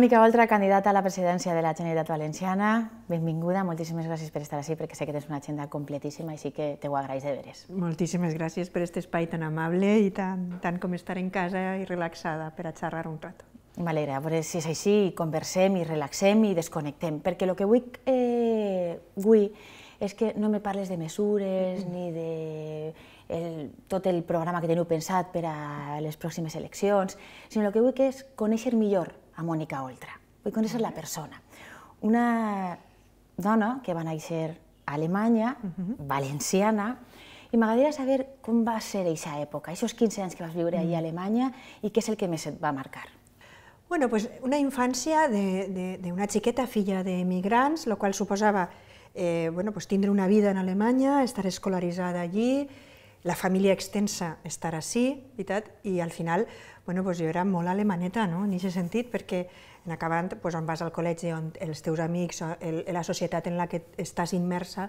Mònica Oltra, candidata a la presidència de la Generalitat Valenciana. Benvinguda, moltíssimes gràcies per estar així, perquè sé que tens una agenda completíssima, així que te ho agraeix de veres. Moltíssimes gràcies per aquest espai tan amable i tant, tan com estar en casa i relaxada per a xerrar un rato. M'alegra, a veure si és així, conversem i relaxem i desconnectem, perquè el que vull, eh, vull és que no me parles de mesures ni de el, tot el programa que teniu pensat per a les pròximes eleccions, sinó el que vull que és conèixer millor a Mònica Oltra. Vull conèixer la persona. Una dona que va néixer a Alemanya, mhm. valenciana, i m'agradaria saber com va ser aquesta època, aquests 15 anys que vas viure allà a mhm. Alemanya, i què és el que més et va marcar. Bueno, pues una infància d'una xiqueta filla d'emigrants, la qual suposava eh, bueno, pues tindre una vida en Alemanya, estar escolaritzada allí, la família extensa estar així, veritat? i al final bueno, doncs jo era molt alemaneta no? en aquest sentit, perquè en acabant, doncs, on vas al col·legi, on els teus amics, el, la societat en la que estàs immersa,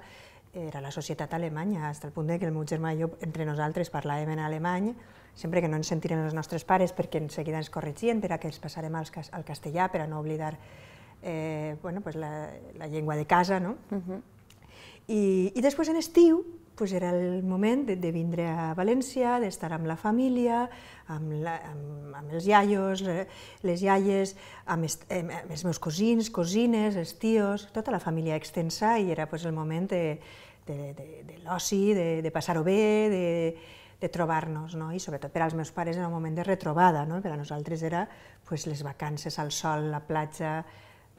era la societat alemanya, fins al punt de que el meu germà i jo entre nosaltres parlàvem en alemany, sempre que no ens sentien els nostres pares perquè en seguida ens corregien per a que els passarem al, al castellà, per a no oblidar eh, bueno, pues doncs la, la llengua de casa. No? Uh mhm. -huh. I, I després en estiu, pues era el moment de, de vindre a València, d'estar amb la família, amb, la, amb, amb els iaios, eh, les iaies, amb, est, eh, amb, els meus cosins, cosines, els tios, tota la família extensa i era pues, el moment de, de, de, de l'oci, de, de passar-ho bé, de, de trobar-nos, no? i sobretot per als meus pares era un moment de retrobada, no? per a nosaltres era pues, les vacances al sol, la platja,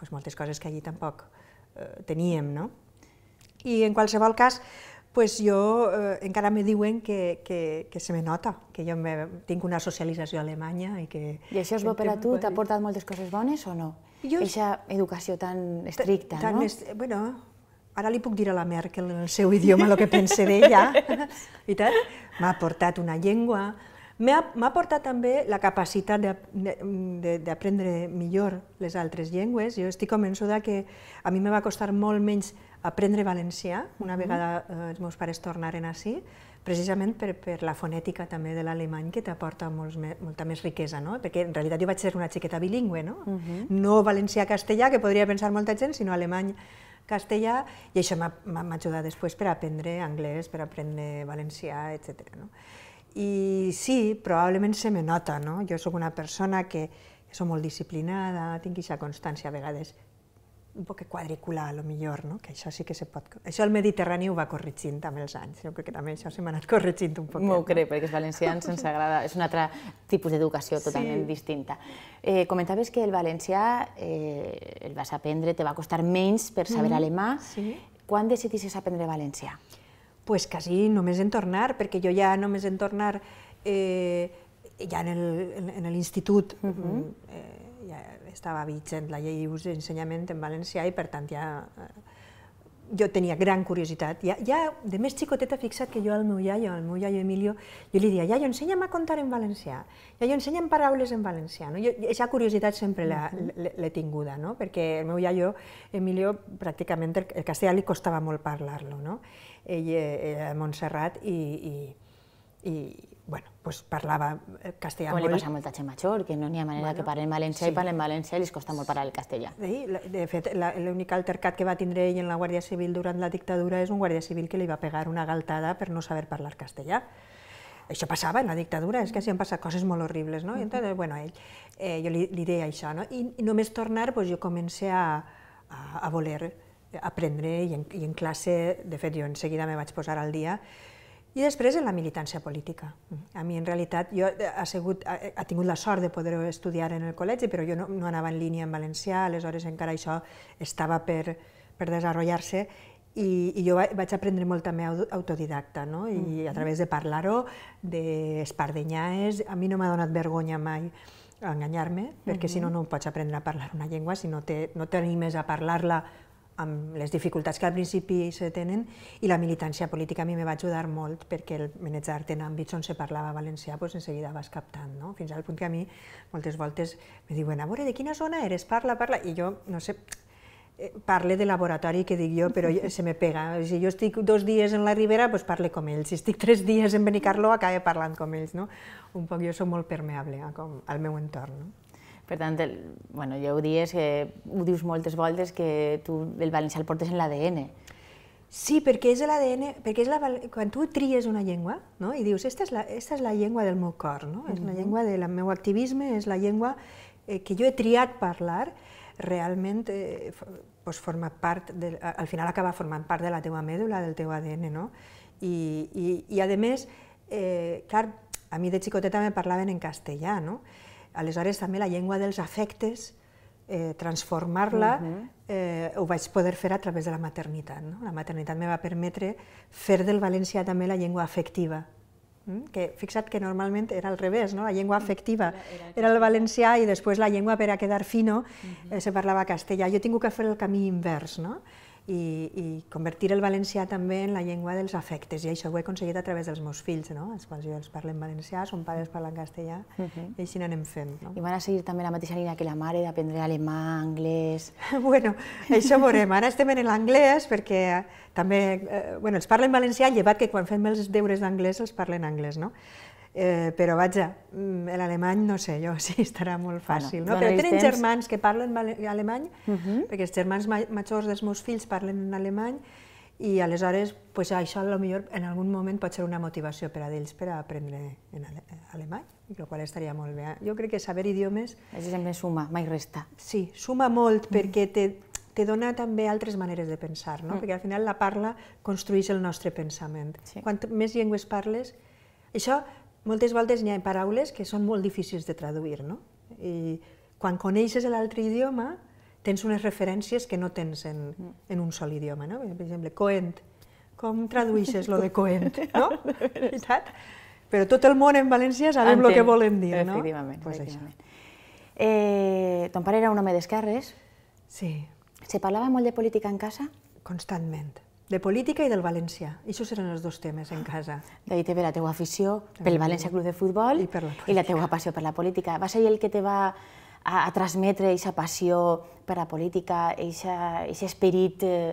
pues, moltes coses que allí tampoc eh, teníem. No? I en qualsevol cas, pues jo eh, encara me diuen que, que, que se me nota, que jo me, tinc una socialització alemanya i que... I això és bo per a tu? T'ha portat moltes coses bones o no? Jo... Eixa educació tan estricta, tan no? Est... Bueno, ara li puc dir a la Merkel en el seu idioma el que pense d'ella, i tant, m'ha portat una llengua, m'ha portat també la capacitat d'aprendre millor les altres llengües, jo estic convençuda que a mi me va costar molt menys aprendre valencià, una mhm. vegada eh, els meus pares tornaren ací, precisament per, per la fonètica també de l'alemany que t'aporta molta més riquesa, no? perquè en realitat jo vaig ser una xiqueta bilingüe, no, uh mhm. -huh. no valencià-castellà, que podria pensar molta gent, sinó alemany castellà, i això m'ha ajudat després per aprendre anglès, per aprendre valencià, etc. No? I sí, probablement se me nota, no? jo sóc una persona que, que molt disciplinada, tinc aquesta constància a vegades un poc quadrícula, a lo millor, no? que això sí que se pot... Això el Mediterrani ho va corregint amb els anys, jo crec que també això se m'ha anat corregint un poc. M'ho crec, perquè els valencians ens agrada, és un altre tipus d'educació totalment sí. distinta. Eh, comentaves que el valencià eh, el vas aprendre, te va costar menys per saber mm, alemà. Sí. Quan decidissis aprendre valencià? Pues quasi només en tornar, perquè jo ja només en tornar, eh, ja en l'institut, uh mhm. -huh. Mm, eh, ja estava vigent la llei d'ús d'ensenyament en valencià i per tant ja eh, jo tenia gran curiositat. Ja, ja de més xicoteta, fixa't que jo al meu iaio, al meu iaio Emilio, jo li dia, iaio, ensenya'm a contar en valencià, iaio, ensenya'm paraules en valencià. No? Jo, aquesta curiositat sempre l'he tinguda, no? perquè el meu iaio Emilio pràcticament el, castellà li costava molt parlar-lo. No? Ell eh, era de Montserrat i, i i bueno, pues parlava eh, castellà Com molt. li passa molt a Txema que no n'hi ha manera bueno, que parlem valencià sí. i parlem valencià i li costa molt parlar el castellà. Sí, de fet, l'únic altercat que va tindre ell en la Guàrdia Civil durant la dictadura és un guàrdia civil que li va pegar una galtada per no saber parlar castellà. Això passava en la dictadura, és que s'hi han passat coses molt horribles, no? I entonces, bueno, ell, eh, jo li, li deia això, no? I, i només tornar, pues, jo comencé a, a, a voler aprendre i en, i en classe, de fet, jo en seguida me vaig posar al dia, i després en la militància política. Mm. A mi, en realitat, jo ha, sigut, ha, tingut la sort de poder estudiar en el col·legi, però jo no, no anava en línia en valencià, aleshores encara això estava per, per desenvolupar-se, i, i jo vaig aprendre molt també autodidacta, no? i mm. a través de parlar-ho, d'espardenyar-es, a mi no m'ha donat vergonya mai enganyar-me, perquè si no, mm-hmm. no pots aprendre a parlar una llengua, si no, te, no t'animes a parlar-la amb les dificultats que al principi se tenen i la militància política a mi me va ajudar molt perquè el Benetzar en àmbits on se parlava valencià doncs en seguida vas captant, no? fins al punt que a mi moltes voltes me diuen a veure de quina zona eres, parla, parla, i jo no sé, eh, parle de laboratori que dic jo, però se me pega. Si jo estic dos dies en la Ribera, doncs parle com ells. Si estic tres dies en Benicarló, acabe parlant com ells. No? Un poc jo sóc molt permeable com, al meu entorn. No? Per tant, el, bueno, ja ho dius, eh, ho dius moltes voltes, que tu el valencià el portes en l'ADN. Sí, perquè és l'ADN, perquè és la, quan tu tries una llengua no? i dius, esta és la, esta és la llengua del meu cor, no? és la llengua del meu activisme, és la llengua eh, que jo he triat parlar, realment eh, pues forma part, de, al final acaba formant part de la teua mèdula, del teu ADN, no? I, i, i a més, eh, clar, a mi de xicoteta me parlaven en castellà, no? Aleshores, també la llengua dels afectes, eh, transformar-la, uh -huh. eh, ho vaig poder fer a través de la maternitat. No? La maternitat me va permetre fer del valencià també la llengua afectiva, mm? que fixa't que normalment era al revés, no? la llengua mm. afectiva era, el valencià i després la llengua per a quedar fino eh, se parlava castellà. Jo he tingut que fer el camí invers, no? i, i convertir el valencià també en la llengua dels afectes, i això ho he aconseguit a través dels meus fills, no? els quals jo els parlo en valencià, són pares parlen castellà, uh mhm. -huh. i així n'anem fent. No? I van a seguir també la mateixa línia que la mare, d'aprendre alemà, anglès... bueno, això veurem, ara estem en l'anglès, perquè eh, també, eh, bueno, els parlen valencià, llevat que quan fem els deures d'anglès els parlen anglès, no? Eh, però vaja, mm, l'alemany no sé jo si estarà molt fàcil. Bueno, no? Però tenen temps. germans que parlen alemany, uh mhm. -huh. perquè els germans majors dels meus fills parlen en alemany, i aleshores pues, això millor en algun moment pot ser una motivació per a ells per a aprendre en ale alemany, el qual estaria molt bé. Eh? Jo crec que saber idiomes... És sempre suma, mai resta. Sí, suma molt mhm. perquè te, te dona també altres maneres de pensar, no? Mm. perquè al final la parla construeix el nostre pensament. Sí. Quant més llengües parles, això moltes voltes hi ha paraules que són molt difícils de traduir, no? I quan coneixes l'altre idioma, tens unes referències que no tens en, en un sol idioma, no? Per exemple, coent. Com tradueixes lo de coent, no? Veritat? Però tot el món en valencià sabem el que volem dir, no? Efectivament. Pues efectivament. Eh, ton pare era un home d'esquerres. Sí. Se parlava molt de política en casa? Constantment de política i del valencià. Això seran els dos temes en casa. D'ahir té ve la teua afició pel València Club de Futbol i, per la i la teua passió per la política. Va ser el que te va a, a transmetre aquesta passió per la política, aquest esperit eh,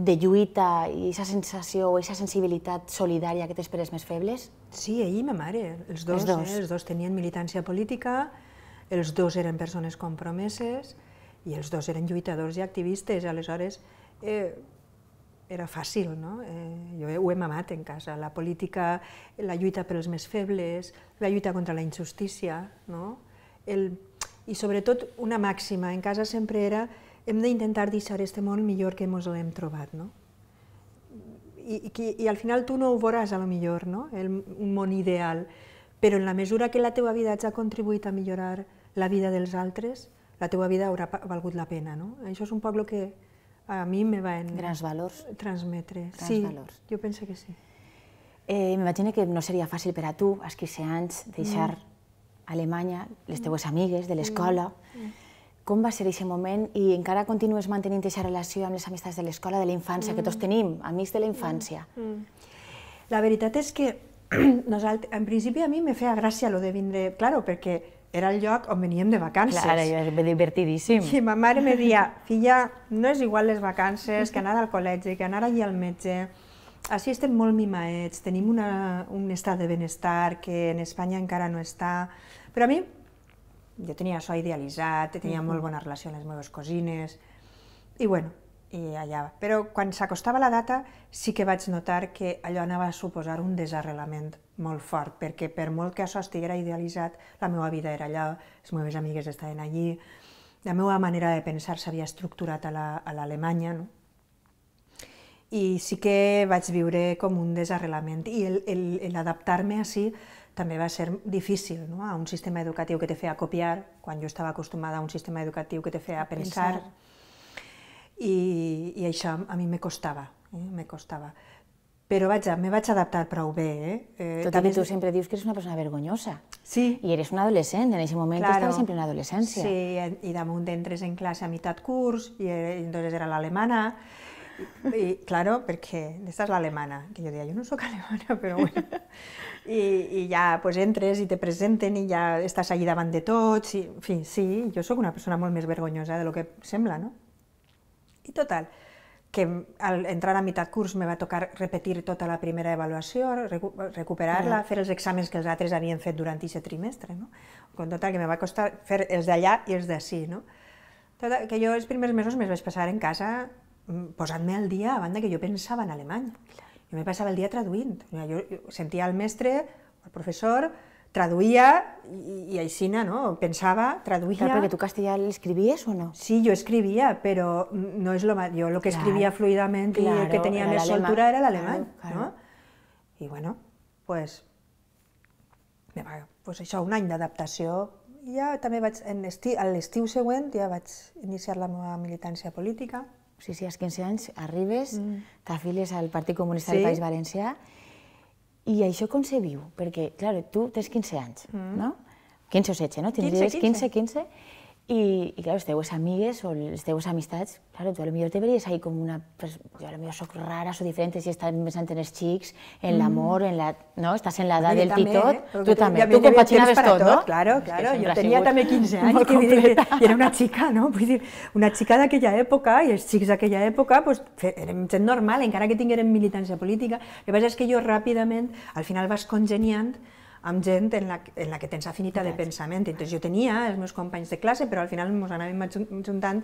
de lluita i aquesta sensació o aquesta sensibilitat solidària que tens per els més febles? Sí, ahir ma mare, els dos, els dos. Eh, els dos tenien militància política, els dos eren persones compromeses i els dos eren lluitadors i activistes. Aleshores, eh, era fàcil, no? Eh, jo ho he mamat en casa, la política, la lluita per més febles, la lluita contra la injustícia, no? El, I sobretot una màxima, en casa sempre era hem d'intentar deixar este món millor que ens l'hem trobat, no? I, i, I al final tu no ho veuràs, a lo millor, no? El, un món ideal, però en la mesura que la teva vida ja ha contribuït a millorar la vida dels altres, la teva vida haurà valgut la pena, no? Això és un poc el que, a mi me van... Grans valors. Transmetre. Grans sí, valors. jo penso que sí. Eh, M'imagino que no seria fàcil per a tu, als 15 anys, deixar mm. Alemanya, les mm. teues amigues de l'escola... Mm. mm. Com va ser aquest moment i encara continues mantenint aquesta relació amb les amistats de l'escola, de la infància, mm. que tots tenim, amics de la infància? Mm. mm. La veritat és que nosaltres, en principi a mi me feia gràcia lo de vindre, claro, perquè era el lloc on veníem de vacances. Clar, és divertidíssim. I ma mare me dia, filla, no és igual les vacances que anar al col·legi, que anar allà al metge. Així estem molt mimaets, tenim una, un estat de benestar que en Espanya encara no està. Però a mi, jo tenia això idealitzat, tenia molt bona relació amb les meves cosines, i bueno, i allà. Però quan s'acostava la data sí que vaig notar que allò anava a suposar un desarrelament molt fort, perquè per molt que això estiguera idealitzat, la meva vida era allà, les meves amigues estaven allí, la meva manera de pensar s'havia estructurat a l'Alemanya, la, no? i sí que vaig viure com un desarrelament i l'adaptar-me així també va ser difícil no? a un sistema educatiu que te feia copiar, quan jo estava acostumada a un sistema educatiu que te feia pensar. pensar i, i això a mi me costava, eh? me costava. Però vaja, me vaig adaptar prou bé. Eh? Eh, Tot també tu sempre dius que eres una persona vergonyosa. Sí. I eres un adolescent, en aquest moment claro. estaves sempre en adolescència. Sí, i damunt d'entres en classe a meitat curs, i eh, entonces era l'alemana, i, claro, perquè aquesta és l'alemana, que jo deia, jo no sóc alemana, però bueno. I, i ja pues, entres i te presenten i ja estàs allà davant de tots, i, en fi, sí, jo sóc una persona molt més vergonyosa de lo que sembla, no? I total, que al entrar a meitat curs me va tocar repetir tota la primera evaluació, recu recuperar-la, fer els exàmens que els altres havien fet durant aquest trimestre. No? Con total, que me va costar fer els d'allà i els d'ací. No? Total, que jo els primers mesos me'ls vaig passar en casa mm, posant-me al dia a banda que jo pensava en alemany. Jo me passava el dia traduint. Jo sentia el mestre, el professor, traduía y, i així ¿no? Pensaba, traduía. Claro, porque tú castellano escribías o no? Sí, yo escribía, pero no es lo más. Yo lo que claro, fluidament fluidamente claro, y el que tenía más soltura era el alemán, ¿no? I bueno, pues, me va, pues això, un any d'adaptació. Ja també vaig, en esti, a l'estiu següent, ja vaig iniciar la meva militància política. Sí, sí, si als 15 anys arribes, mm. t'afiles al Partit Comunista sí. del País Valencià i això com se viu? Perquè, clar, tu tens 15 anys, mm. no? 15 o 16, no? Tindries 15, 15, 15, 15 i, i clar, les teves amigues o les teves amistats, clar, tu potser te veries ahí com una... Pues, jo potser soc rara, soc diferent, si estàs pensant en els xics, en l'amor, mm. en la... No? Estàs en l'edat del titot. Eh? Tu també, tu compaginaves tot, tot, no? Claro, claro. Jo tenia també 15 anys que, evident, i era una xica, no? Vull dir, una xica d'aquella època i els xics d'aquella època pues, érem gent normal, encara que tinguérem militància política. El que passa és que jo ràpidament, al final vas congeniant amb gent en la, en la que tens afinitat de pensament. Entonces, jo tenia els meus companys de classe, però al final ens anàvem juntant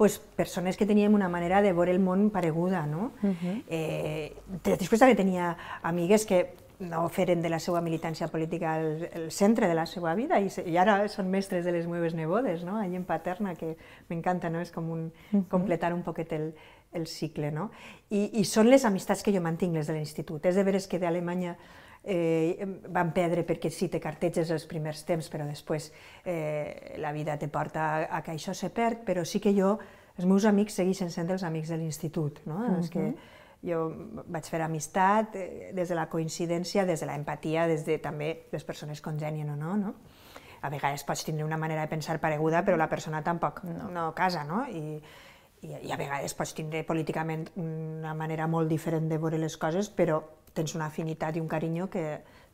pues, persones que teníem una manera de veure el món pareguda. No? Uh -huh. eh, després també tenia amigues que no feren de la seva militància política el, el centre de la seva vida i, i ara són mestres de les meves nebodes, no? allà en Paterna, que m'encanta, no? és com un, uh -huh. completar un poquet el, el cicle. No? I, I són les amistats que jo mantinc, les de l'institut. És de veres que d'Alemanya eh, van perdre perquè sí, te carteges els primers temps, però després eh, la vida te porta a, a que això se perd, però sí que jo, els meus amics segueixen sent els amics de l'institut, no? Mm -hmm. És que jo vaig fer amistat eh, des de la coincidència, des de l'empatia, des de també les persones congènien o no, no? A vegades pots tindre una manera de pensar pareguda, però la persona tampoc no, no casa, no? i, i a vegades pots tindre políticament una manera molt diferent de veure les coses, però tens una afinitat i un carinyo que,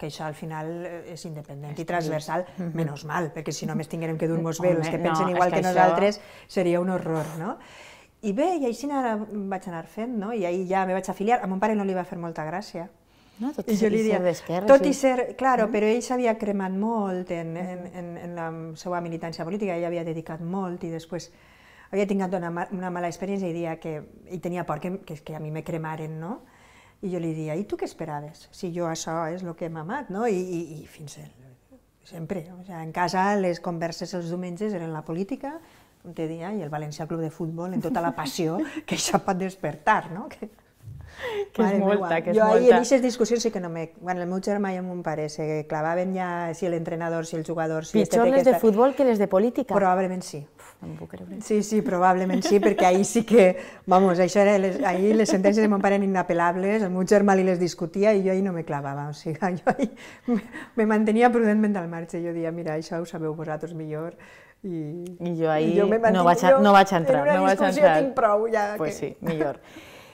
que això al final eh, és independent i transversal, menys mal, perquè si només tinguérem que dur-nos bé els que pensen no, igual que, que això... nosaltres, seria un horror, no? I bé, i així ara vaig anar fent, no? I ahir ja me vaig afiliar. A mon pare no li va fer molta gràcia. No, tot i, I ser d'esquerra. ser Tot i ser, claro, mm. però ell s'havia cremat molt en, en, mm. en, en la seva militància política, ell havia dedicat molt i després havia tingut una, una mala experiència i dia que ell tenia por que, que, que a mi me cremaren, no? I jo li diria, i tu què esperaves? Si jo això és el que hem amat, no? I, i, i fins el, sempre. O sigui, en casa les converses els diumenges eren la política, com te dia, i el València Club de Futbol, en tota la passió que això pot despertar, no? Que, que és molta, que és jo molta. Jo en aquestes discussions sí que no me... Bueno, el meu germà i el meu pare se clavaven ja si l'entrenador, si el jugador... Si Pitjor este, les de futbol que les de política. Probablement sí no m'ho puc creure. Sí, sí, probablement sí, perquè ahir sí que, vamos, això era, les, ahir les sentències de mon pare eren inapel·lables, el meu germà li les discutia i jo ahir no me clavava, o sigui, jo ahir me mantenia prudentment al marge, jo dia, mira, això ho sabeu vosaltres millor, i, I jo ahir i jo no, vaig, a, no vaig entrar. En una no vaig entrar. tinc prou, ja. Pues que... sí, millor.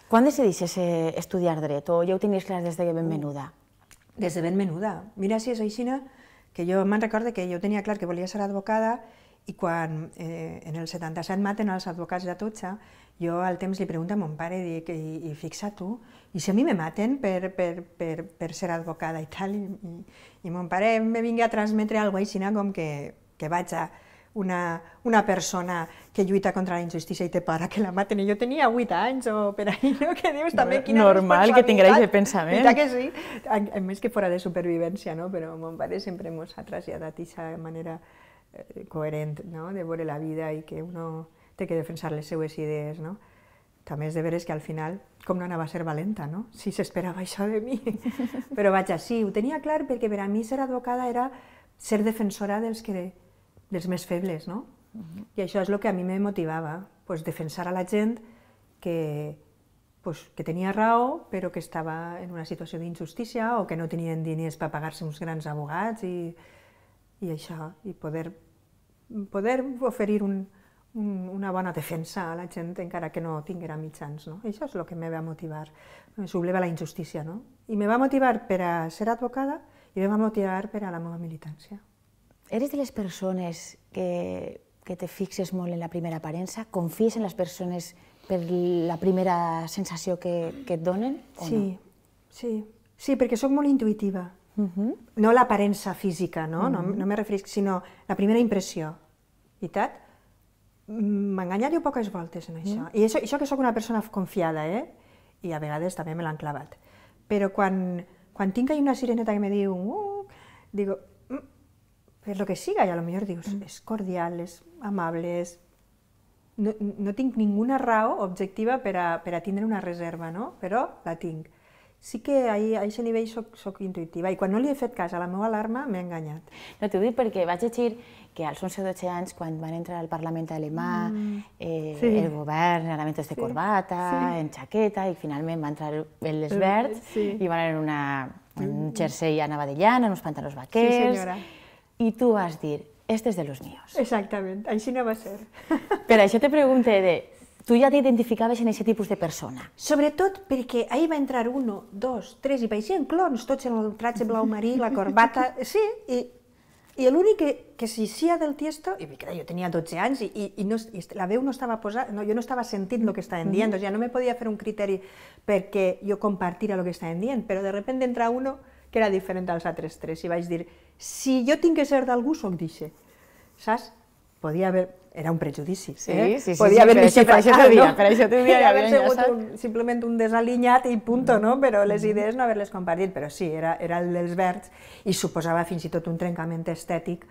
Quan decidixes eh, estudiar dret o ja ho tenies clar des de ben menuda? Des de ben menuda. Mira si és aixina, que jo me'n recordo que jo tenia clar que volia ser advocada i quan eh, en el 77 maten els advocats de Totxa, jo al temps li pregunto a mon pare i, i, i fixa tu, i si a mi me maten per, per, per, per ser advocada i tal, i, i, i mon pare me vingui a transmetre alguna cosa així com que, que vaig a una, una persona que lluita contra la injustícia i te para que la maten. I jo tenia 8 anys o per ahí, no? Que dius també quina Normal que tinguera aquest pensament. Mira que sí, a, a més que fora de supervivència, no? Però mon pare sempre mos ha traslladat aquesta manera Eh, coherent no? de veure la vida i que uno té que defensar les seues idees. No? També és de veres que al final, com no anava a ser valenta, no? si s'esperava això de mi. Però vaja, sí, ho tenia clar perquè per a mi ser advocada era ser defensora dels, que, dels més febles. No? Uh -huh. I això és el que a mi me motivava, pues, defensar a la gent que, pues, que tenia raó, però que estava en una situació d'injustícia o que no tenien diners per pagar-se uns grans abogats i, i això, i poder poder oferir un, un, una bona defensa a la gent encara que no tinguera mitjans. No? Això és el que me va motivar, me subleva la injustícia. No? I me va motivar per a ser advocada i me va motivar per a la meva militància. Eres de les persones que, que te fixes molt en la primera aparença? Confies en les persones per la primera sensació que, que et donen? O sí, no? sí, sí, perquè sóc molt intuïtiva. No l'aparença física, no? Uh -huh. no? No me refereixo, sinó la primera impressió. Veritat? M'enganyàreu poques voltes en això. Uh -huh. I això, això que sóc una persona confiada, eh? I a vegades també me l'han clavat. Però quan, quan tinc ahí una sireneta que me diu... Uh, digo, mm, per lo que siga, i a lo millor dius, uh mm. -huh. és cordial, és amable, és... No, no tinc ninguna raó objectiva per a, per a tindre una reserva, no? Però la tinc sí que a, aquest nivell soc, soc intuïtiva i quan no li he fet cas a la meva alarma m'he enganyat. No, t'ho dic perquè vaig llegir que als 11 o 12 anys, quan van entrar al Parlament alemà, mm. eh, sí. el govern, elementos de sí. corbata, sí. en jaqueta, i finalment va entrar el l'esbert sí. i van en, una, un jersei anabadellant, en uns pantalons vaquers... Sí, I tu vas dir, este és de los míos. Exactament, així no va ser. Per això te pregunté de tu ja t'identificaves en aquest tipus de persona. Sobretot perquè ahir va entrar uno, dos, tres, i vaig en clons, tots en el tratge blau marí, la corbata... Sí, i, i l'únic que, que sia del tiesto, i mira, jo tenia 12 anys i, i, no, i la veu no estava posada, no, jo no estava sentint el que estaven dient, mm -hmm. no me podia fer un criteri perquè jo compartira el que estaven dient, però de repente entra uno que era diferent als altres tres i vaig dir, si jo tinc que ser d'algú, sóc d'ixe, saps? Podia haver, era un prejudici. Sí, eh? sí, sí. Podia sí, haver sí, per, això, per, no? per això t'ho dia, Per haver sigut un, simplement un desalinyat i punto, mm. no? però les mm. idees no haver-les compartit, però sí, era, era el dels verds i suposava fins i tot un trencament estètic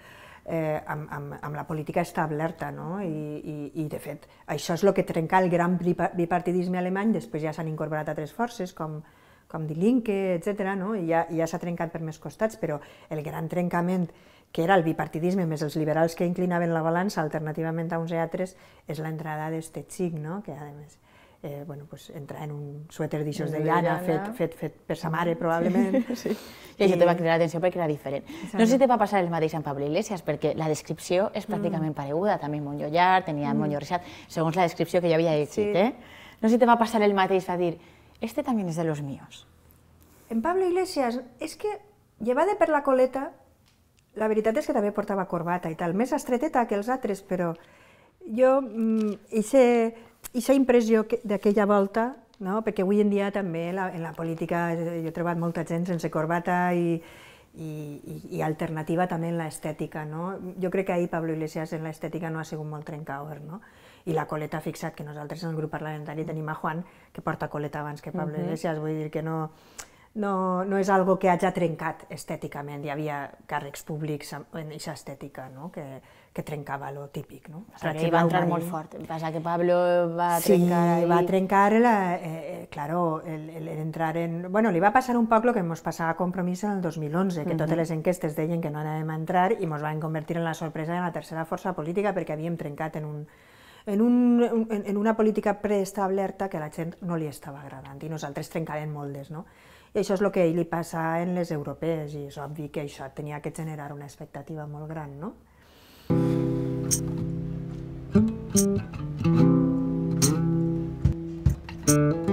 eh, amb, amb, amb la política establerta, no? I, i, i de fet això és el que trenca el gran bipartidisme alemany, després ja s'han incorporat altres forces com com Dilinque, etc. No? I ja, ja s'ha trencat per més costats, però el gran trencament que era el bipartidisme més els liberals que inclinaven la balança alternativament a uns i e altres, és l'entrada d'este xic, no? que a més eh, bueno, pues, entra en un suèter d'ixos de, de llana, fet, fet, fet per sa mare, probablement. Sí. sí. I, I això te va cridar l'atenció perquè era diferent. Exacte. No sé si te va passar el mateix amb Pablo Iglesias, perquè la descripció és pràcticament mm. pareguda, també Montlló llarg, tenia mm. Montlló reixat, segons la descripció que jo havia dit. sí. eh? No sé si te va passar el mateix, va dir, este también es de los míos. En Pablo Iglesias, és que, llevada per la coleta, la veritat és que també portava corbata i tal, més estreteta que els altres, però jo, mm, hice impressió d'aquella volta, no? perquè avui en dia també la, en la política jo he trobat molta gent sense corbata i, i, i, i alternativa també en l'estètica. No? Jo crec que ahir Pablo Iglesias en l'estètica no ha sigut molt trencaor, no? i la coleta, fixat, que nosaltres en el grup parlamentari tenim a Juan, que porta coleta abans que Pablo uh -huh. Iglesias, vull dir que no, no, no és algo que hagi trencat estèticament, hi havia càrrecs públics en aquesta estètica, no? que, que trencava lo típic. No? Passa hi va entrar molt fort, passa que Pablo va sí, trencar... Sí, va trencar, la, eh, eh, claro, el, el, el entrar en... Bueno, li va passar un poc el que ens passava a Compromís en el 2011, que uh -huh. totes les enquestes deien que no anàvem a entrar i ens van convertir en la sorpresa de la tercera força política perquè havíem trencat en un, en, un, en, en una política preestablerta que a la gent no li estava agradant i nosaltres trencarem moldes. No? I això és el que ell li passa en les europees i és obvi que això tenia que generar una expectativa molt gran. No? Thank you.